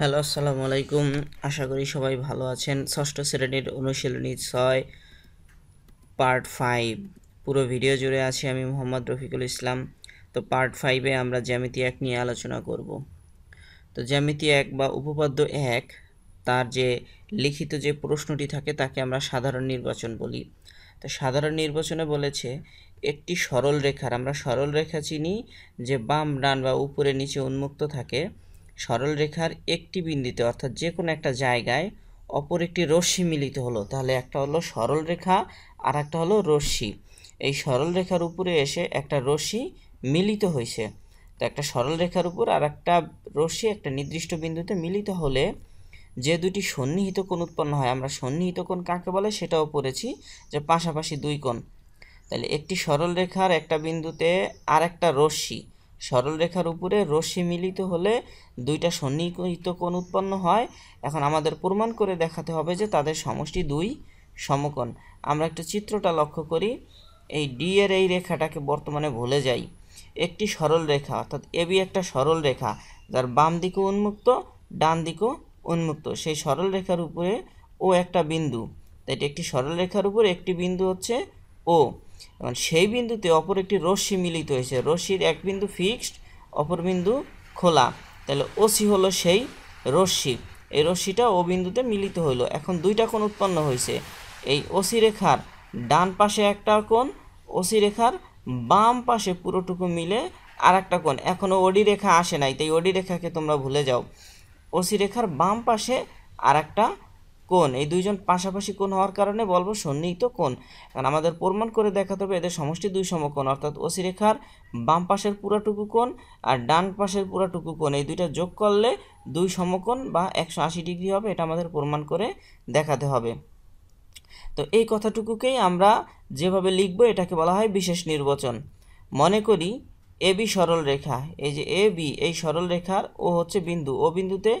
hello আসসালামু আলাইকুম আশা করি সবাই ভালো আছেন ষষ্ঠ শ্রেণীর অনুশীলনী ছয় পার্ট ফাইভ পুরো ভিডিও জুড়ে আছি আমি মোহাম্মদ রফিকুল ইসলাম তো পার্ট ফাইভে আমরা জ্যামিতি এক নিয়ে আলোচনা করব তো জ্যামিতি এক বা উপপাদ্য এক তার যে লিখিত যে প্রশ্নটি থাকে তাকে আমরা সাধারণ নির্বাচন বলি তো সাধারণ নির্বাচনে বলেছে একটি সরল রেখার আমরা সরল রেখা চিনি যে বাম ডান বা উপরে নিচে উন্মুক্ত থাকে সরলরেখার একটি বিন্দুতে অর্থাৎ যে কোনো একটা জায়গায় অপর একটি রশ্মি মিলিত হলো তাহলে একটা হলো সরলরেখা আর একটা হলো রশ্মি এই সরলরেখার উপরে এসে একটা রশ্মি মিলিত হয়েছে তো একটা সরলরেখার উপর আর একটা রশ্মি একটা নির্দিষ্ট বিন্দুতে মিলিত হলে যে দুটি সন্নিহিত কোণ উৎপন্ন হয় আমরা সন্নিহিত কোণ কাকে বলে সেটাও পড়েছি যে পাশাপাশি দুই কোণ তাহলে একটি সরলরেখার একটা বিন্দুতে আর একটা রশ্মি সরলরেখার উপরে রশ্মি মিলিত হলে দুইটা সন্নিহিত কোণ উৎপন্ন হয় এখন আমাদের প্রমাণ করে দেখাতে হবে যে তাদের সমষ্টি দুই সমকোণ আমরা একটা চিত্রটা লক্ষ্য করি এই ডি এর এই রেখাটাকে বর্তমানে ভুলে যাই একটি সরল রেখা অর্থাৎ এবি একটা সরল রেখা যার বাম দিকও উন্মুক্ত ডান দিকও উন্মুক্ত সেই সরল রেখার উপরে ও একটা বিন্দু তাই এটি একটি সরল রেখার উপর একটি বিন্দু হচ্ছে ও এবং সেই বিন্দুতে অপর একটি রশ্মি মিলিত হয়েছে রশ্মির এক বিন্দু ফিক্সড অপর বিন্দু খোলা তাহলে ওসি হলো সেই রশ্মি এই রশ্মিটা ও বিন্দুতে মিলিত হইল এখন দুইটা কোণ উৎপন্ন হয়েছে এই ওসি রেখার ডান পাশে একটা কোণ ওসি রেখার বাম পাশে পুরোটুকু মিলে আর একটা কোণ এখনও ওডি রেখা আসে নাই তাই ওডি রেখাকে তোমরা ভুলে যাও ওসি রেখার বাম পাশে আর একটা কোন এই দুইজন পাশাপাশি কোন হওয়ার কারণে বলবো সন্নিহিত কোন কারণ আমাদের প্রমাণ করে দেখাতে হবে এদের সমষ্টি দুই সমকোণ অর্থাৎ ওসি রেখার বাম পাশের পুরাটুকু কোন আর ডান পাশের পুরাটুকু কোণ এই দুইটা যোগ করলে দুই সমকোণ বা একশো আশি ডিগ্রি হবে এটা আমাদের প্রমাণ করে দেখাতে হবে তো এই কথাটুকুকেই আমরা যেভাবে লিখবো এটাকে বলা হয় বিশেষ নির্বাচন মনে করি এ বি সরল রেখা এই যে এ বি এই সরল রেখার ও হচ্ছে বিন্দু ও বিন্দুতে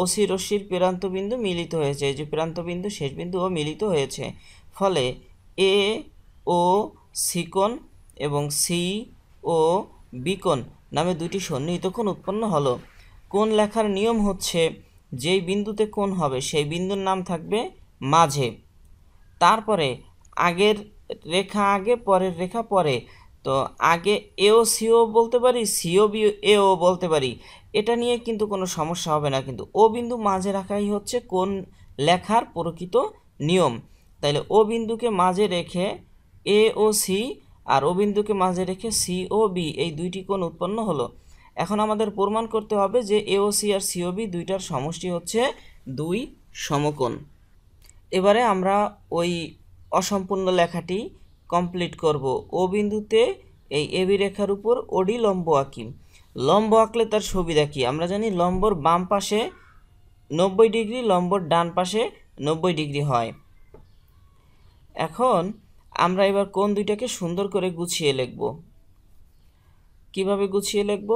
ওসি রশ্মির প্রান্ত বিন্দু মিলিত হয়েছে এই যে প্রান্ত বিন্দু শেষ বিন্দু ও মিলিত হয়েছে ফলে এ ও সিকোণ এবং সি ও বিকোণ নামে দুটি সন্নিহিত কোণ উৎপন্ন হলো কোন লেখার নিয়ম হচ্ছে যেই বিন্দুতে কোন হবে সেই বিন্দুর নাম থাকবে মাঝে তারপরে আগের রেখা আগে পরের রেখা পরে তো আগে এও সিও বলতে পারি সিও বি এও বলতে পারি এটা নিয়ে কিন্তু কোনো সমস্যা হবে না কিন্তু ও বিন্দু মাঝে রাখাই হচ্ছে কোন লেখার প্রকৃত নিয়ম তাইলে ও বিন্দুকে মাঝে রেখে এ ও সি আর ও বিন্দুকে মাঝে রেখে সি ও বি এই দুইটি কোণ উৎপন্ন হলো এখন আমাদের প্রমাণ করতে হবে যে এ ও সি আর সিও বি দুইটার সমষ্টি হচ্ছে দুই সমকোণ এবারে আমরা ওই অসম্পূর্ণ লেখাটি কমপ্লিট করব ও বিন্দুতে এই এবি রেখার উপর ওডি লম্ব আঁকি লম্ব আঁকলে তার সুবিধা কী আমরা জানি লম্বর বাম পাশে নব্বই ডিগ্রি লম্বর ডান পাশে নব্বই ডিগ্রি হয় এখন আমরা এবার কোন দুইটাকে সুন্দর করে গুছিয়ে লিখব কিভাবে গুছিয়ে লিখব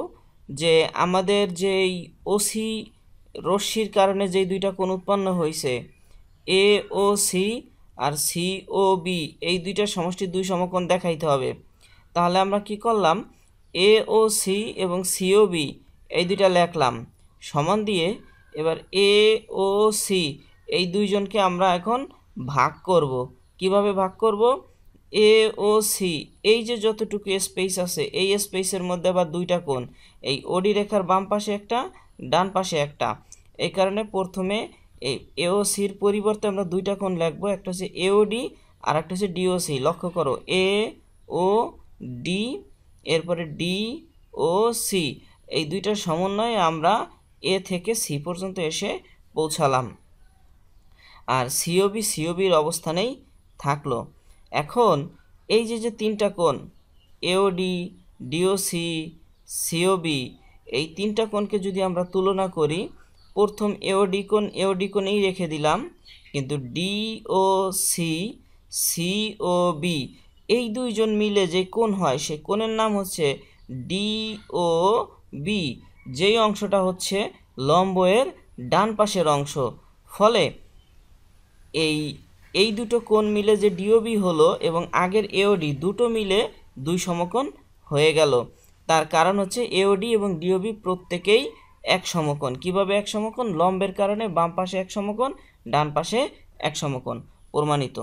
যে আমাদের যেই ওসি রশ্মির কারণে যেই দুইটা কোণ উৎপন্ন হয়েছে এ ও সি আর সি ও বি এই দুইটার সমষ্টির দুই সমকোণ দেখাইতে হবে তাহলে আমরা কি করলাম এ ও সি এবং সি ও বি এই দুইটা লেখলাম সমান দিয়ে এবার এ ও সি এই দুইজনকে আমরা এখন ভাগ করব কিভাবে ভাগ করব এ ও সি এই যে যতটুকু স্পেস আছে এই স্পেসের মধ্যে আবার দুইটা কোণ এই ওডি রেখার বাম পাশে একটা ডান পাশে একটা এই কারণে প্রথমে এই এওসির পরিবর্তে আমরা দুইটা কোণ লিখবো একটা হচ্ছে এওডি আর একটা হচ্ছে ডিওসি লক্ষ্য করো এ ও ডি এরপরে ডি ও সি এই দুইটার সমন্বয়ে আমরা এ থেকে সি পর্যন্ত এসে পৌঁছালাম আর সিওবি সিওবির অবস্থানেই থাকলো এখন এই যে যে তিনটা কোণ এওডি ডিওসি সিওবি এই তিনটা কোণকে যদি আমরা তুলনা করি প্রথম এওডিকোন এওডিকোনেই রেখে দিলাম কিন্তু D O C C O B এই দুইজন মিলে যে কোন হয় সে কোণের নাম হচ্ছে ডি ও বি যেই অংশটা হচ্ছে লম্বের ডান পাশের অংশ ফলে এই এই দুটো কোন মিলে যে ডিওবি হলো এবং আগের এওডি দুটো মিলে দুই সমকোণ হয়ে গেল তার কারণ হচ্ছে এওডি এবং ডিওবি প্রত্যেকেই এক সমকোণ কিভাবে এক সমকোণ লম্বের কারণে বাম পাশে এক সমকোণ ডান পাশে এক সমকোণ প্রমাণিত